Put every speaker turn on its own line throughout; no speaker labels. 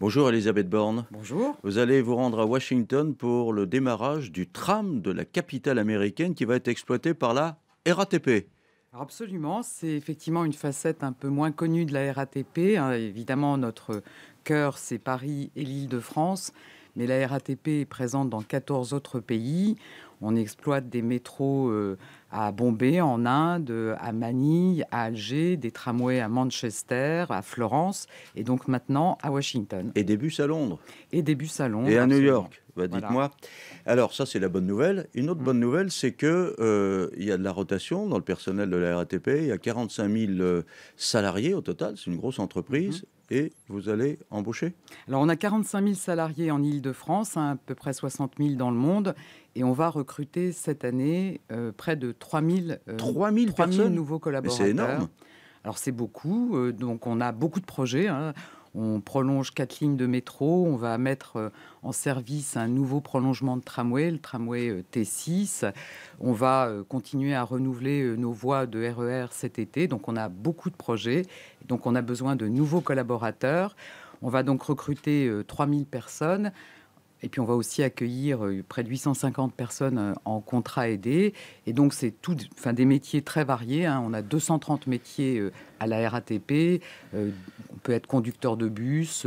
Bonjour Elisabeth Borne. Bonjour. Vous allez vous rendre à Washington pour le démarrage du tram de la capitale américaine qui va être exploité par la RATP.
absolument, c'est effectivement une facette un peu moins connue de la RATP. Hein. Évidemment, notre cœur, c'est Paris et l'Île-de-France mais la RATP est présente dans 14 autres pays. On exploite des métros euh, à Bombay, en Inde, à Manille, à Alger, des tramways à Manchester, à Florence, et donc maintenant à Washington. Et des bus à Londres. Et des bus à Londres. Et à New York. Dites-moi.
Alors ça, c'est la bonne nouvelle. Une autre mmh. bonne nouvelle, c'est que euh, il y a de la rotation dans le personnel de la RATP. Il y a 45 000 euh, salariés au total. C'est une grosse entreprise. Mmh et vous allez embaucher
Alors, on a 45 000 salariés en Ile-de-France, hein, à peu près 60 000 dans le monde, et on va recruter cette année euh, près de 3 000, euh, nouveaux collaborateurs. C'est énorme. Alors, c'est beaucoup, euh, donc on a beaucoup de projets. Hein. On prolonge quatre lignes de métro. On va mettre euh, en service un nouveau prolongement de tramway, le tramway euh, T6. On va euh, continuer à renouveler nos voies de RER e cet été. Donc on a beaucoup de projets. Donc on a besoin de nouveaux collaborateurs. On va donc recruter 3000 personnes et puis on va aussi accueillir euh, près de 850 personnes euh, en contrat aidé. Et donc c'est tout, enfin des métiers très variés. Hein. On a 230 métiers euh, à la RATP. on peut être conducteur de bus,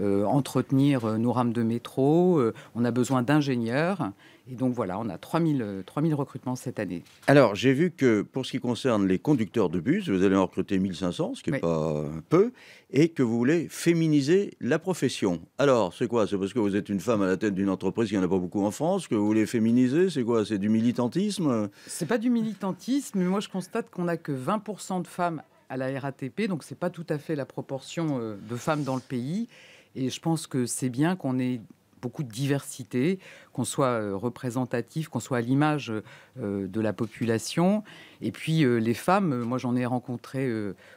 entretenir nos rames de métro. on a besoin d'ingénieurs. Et donc voilà, on a 3000, 3000 euh, recrutements cette année. Alors
j'ai vu que pour ce qui concerne les conducteurs de bus, vous allez en recruter 1500, ce qui n'est pas euh, peu, et que vous voulez féminiser la profession. Alors c'est quoi C'est parce que vous êtes une femme à la tête d'une entreprise il n'y en a pas beaucoup en France, que vous voulez féminiser
C'est quoi C'est du militantisme C'est pas du militantisme, mais moi je constate qu'on n'a que 20% de femmes à la RATP, donc c'est pas tout à fait la proportion euh, de femmes dans le pays. Et je pense que c'est bien qu'on ait beaucoup de diversité, qu'on soit euh, représentatif, qu'on soit à l'image euh, de la population. Et puis euh, les femmes, moi j'en ai rencontré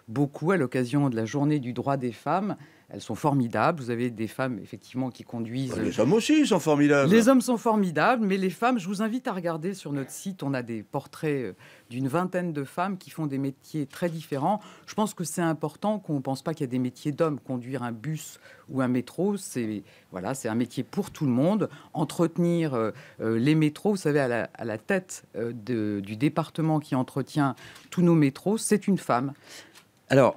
beaucoup à l'occasion de la journée du droit des femmes elles sont formidables. Vous avez des femmes, effectivement, qui conduisent. Les hommes aussi sont formidables. Les hommes sont formidables, mais les femmes, je vous invite à regarder sur notre site. On a des portraits d'une vingtaine de femmes qui font des métiers très différents. Je pense que c'est important qu'on ne pense pas qu'il y a des métiers d'hommes. Conduire un bus ou un métro, c'est voilà, c'est un métier pour tout le monde. Entretenir euh, euh, les métros. Vous savez, à la, tête euh, du département qui entretient tous nos métros, c'est une femme.
Alors,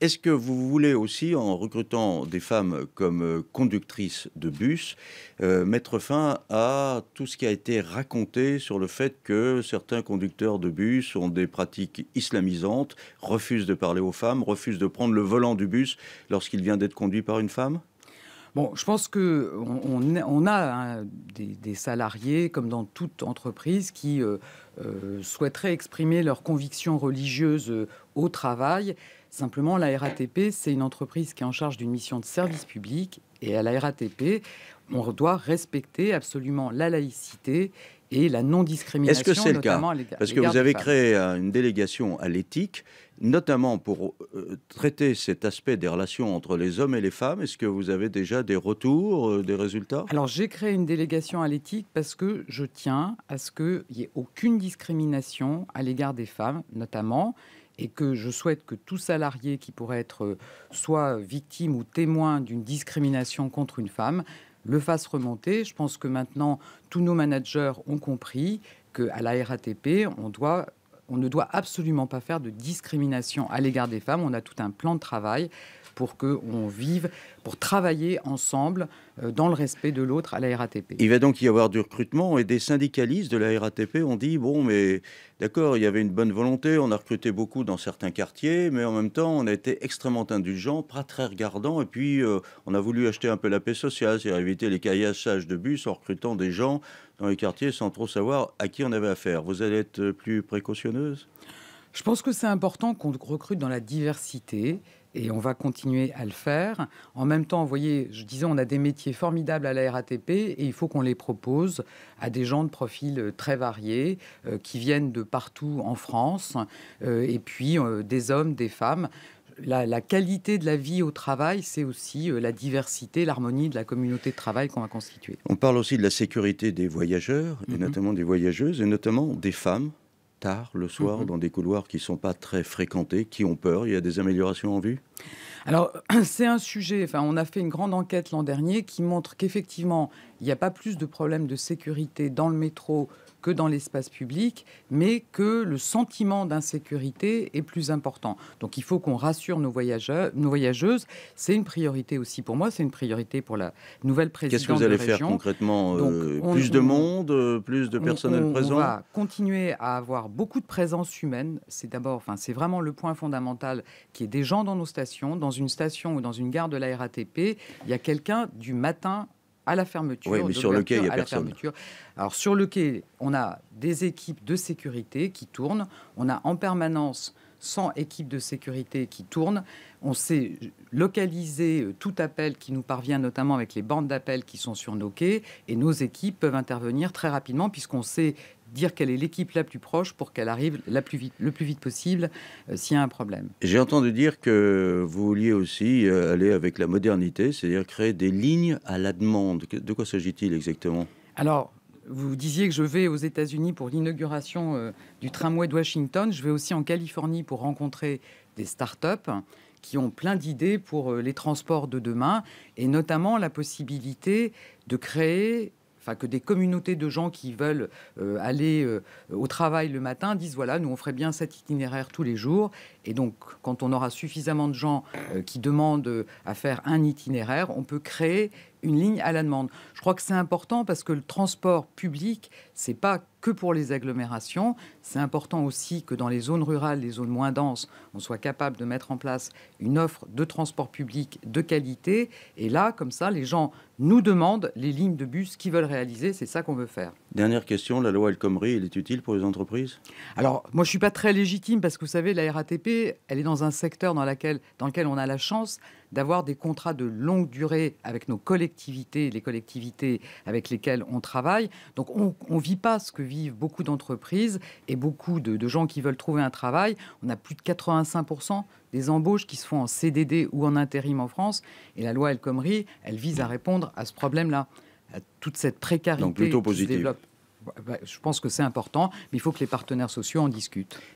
est-ce que vous voulez aussi, en recrutant des femmes comme conductrices de bus, mettre fin à tout ce qui a été raconté sur le fait que certains conducteurs de bus ont des pratiques islamisantes, refusent de parler aux femmes, refusent de prendre le volant du bus lorsqu'il vient d'être conduit par une femme
Bon, je pense que a hein, des, salariés, comme dans toute entreprise, qui euh, euh, souhaiteraient exprimer leurs convictions religieuses euh, au travail Simplement, la RATP, c'est une entreprise qui est en charge d'une mission de service public. Et à la RATP, on doit respecter absolument la laïcité et la non-discrimination. Est-ce que c'est le cas Parce que vous avez créé
euh, une délégation à l'éthique, notamment pour euh, traiter cet aspect des relations entre les hommes et les femmes. Est-ce que vous
avez déjà des retours, euh, des résultats Alors j'ai créé une délégation à l'éthique parce que je tiens à ce qu'il n'y ait aucune discrimination à l'égard des femmes, notamment et que je souhaite que tout salarié qui pourrait être euh, soit victime ou témoin d'une discrimination contre une femme le fasse remonter. Je pense que maintenant, tous nos managers ont compris qu'à la RATP, on doit on ne doit absolument pas faire de discrimination à l'égard des femmes. On a tout un plan de travail pour que qu'on vive, pour travailler ensemble euh, dans le respect de l'autre à la RATP.
Il va donc y avoir du recrutement et des syndicalistes de la RATP ont dit, bon, mais d'accord, il y avait une bonne volonté, on a recruté beaucoup dans certains quartiers, mais en même temps, on a été extrêmement indulgent, pas très regardant, et puis euh, on a voulu acheter un peu la paix sociale, c'est-à-dire éviter les caillassages de bus en recrutant des gens dans les quartiers sans trop savoir à qui on avait affaire. Vous allez être plus précautionneuse
Je pense que c'est important qu'on recrute dans la diversité et on va continuer à le faire. En même temps, vous voyez, je disais, on a des métiers formidables à la RATP et il faut qu'on les propose à des gens de profils euh, très variés euh, qui viennent de partout en France euh, et puis des hommes, des femmes la, qualité de la vie au travail, c'est aussi euh, la diversité, l'harmonie de la communauté de travail qu'on va constituer.
On parle aussi de la sécurité des voyageurs, et mhm. notamment des voyageuses, et notamment des femmes tard le soir mhm. dans des couloirs qui ne sont pas très fréquentés, qui ont peur Il y a des améliorations en vue
alors, c'est un sujet, enfin, on a fait une grande enquête l'an dernier qui montre qu'effectivement, il n'y a pas plus de problèmes de sécurité dans le métro que dans l'espace public, mais que le sentiment d'insécurité est plus important. Donc il faut qu'on rassure nos, voyageurs, nos voyageuses. C'est une priorité aussi pour moi, c'est une priorité pour la nouvelle présidente Qu'est-ce que vous allez faire concrètement
euh, Plus de monde, euh, plus de personnel présent On va
continuer à avoir beaucoup de présence humaine. C'est d'abord, enfin, c'est vraiment le point fondamental qui est des gens dans nos stations. Dans une station ou dans une gare de la RATP, il y a quelqu'un du matin à la fermeture. Oui, mais sur le quai, il y a personne. Alors, sur le quai, on a des équipes de sécurité qui tournent. On a en permanence 100 équipes de sécurité qui tournent. On sait localiser euh, tout appel qui nous parvient, notamment avec les bandes d'appel qui sont sur nos quais. Et nos équipes peuvent intervenir très rapidement, puisqu'on sait dire quelle est l'équipe la plus proche pour qu'elle arrive plus vite, le plus vite possible euh, s'il y a un problème.
J'ai entendu dire que vous vouliez aussi euh, aller avec la modernité, c'est-à-dire créer des lignes à la demande. De quoi s'agit-il exactement
Alors, vous disiez que je vais aux États-Unis pour l'inauguration euh, du tramway de Washington. Je vais aussi en Californie pour rencontrer des start-up qui ont plein d'idées pour les transports de demain et notamment la possibilité de créer que des communautés de gens qui veulent euh, aller euh, au travail le matin disent voilà, nous on ferait bien cet itinéraire tous les jours. Et donc, quand on aura suffisamment de gens euh, qui demandent à faire un itinéraire, on peut créer une ligne à la demande. Je crois que c'est important parce que le transport public, c'est pas que pour les agglomérations. C'est important aussi que dans les zones rurales, les zones moins denses, on soit capable de mettre en place une offre de transport public de qualité. Et là, comme ça, les gens nous demandent les lignes de bus qu'ils veulent réaliser. C'est ça qu'on veut faire.
Dernière question,
la loi El Khomri, elle est utile pour les entreprises Alors, moi, je ne suis pas très légitime parce que vous savez, la RATP, elle est dans un secteur dans, dans lequel on a la chance d'avoir des contrats de longue durée avec nos collectivités, les collectivités avec lesquelles on travaille. Donc, on ne vit pas ce que vivent beaucoup d'entreprises et beaucoup de, de gens qui veulent trouver un travail. On a plus de 85% des embauches qui se font en CDD ou en intérim en France. Et la loi El Khomri, elle vise à répondre à ce problème-là à toute cette précarité. Qui se développe. Bah, bah, je pense que c'est important, mais il faut que les partenaires sociaux en discutent.